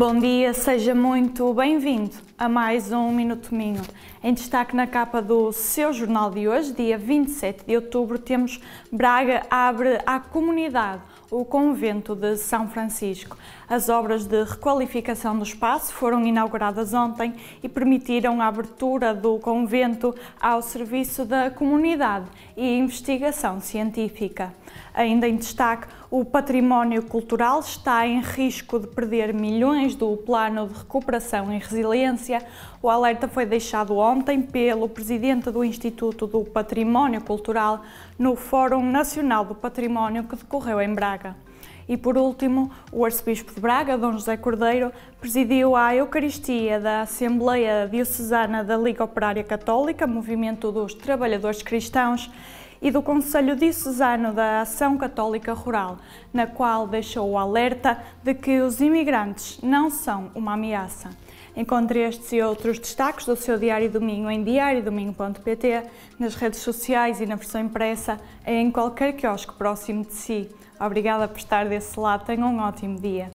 Bom dia, seja muito bem-vindo a mais um Minuto Minho. Em destaque na capa do seu jornal de hoje, dia 27 de outubro, temos Braga abre à comunidade o convento de São Francisco. As obras de requalificação do espaço foram inauguradas ontem e permitiram a abertura do convento ao serviço da comunidade e investigação científica. Ainda em destaque, o património cultural está em risco de perder milhões do Plano de Recuperação e Resiliência. O alerta foi deixado ontem pelo presidente do Instituto do Património Cultural no Fórum Nacional do Património que decorreu em Braga. E por último, o arcebispo de Braga, Dom José Cordeiro, presidiu a Eucaristia da Assembleia Diocesana da Liga Operária Católica, Movimento dos Trabalhadores Cristãos, e do Conselho Diocesano da Ação Católica Rural, na qual deixou o alerta de que os imigrantes não são uma ameaça. Encontre estes e outros destaques do seu Diário Domingo em diariodomingo.pt, nas redes sociais e na versão impressa em qualquer quiosque próximo de si. Obrigada por estar desse lado, tenha um ótimo dia.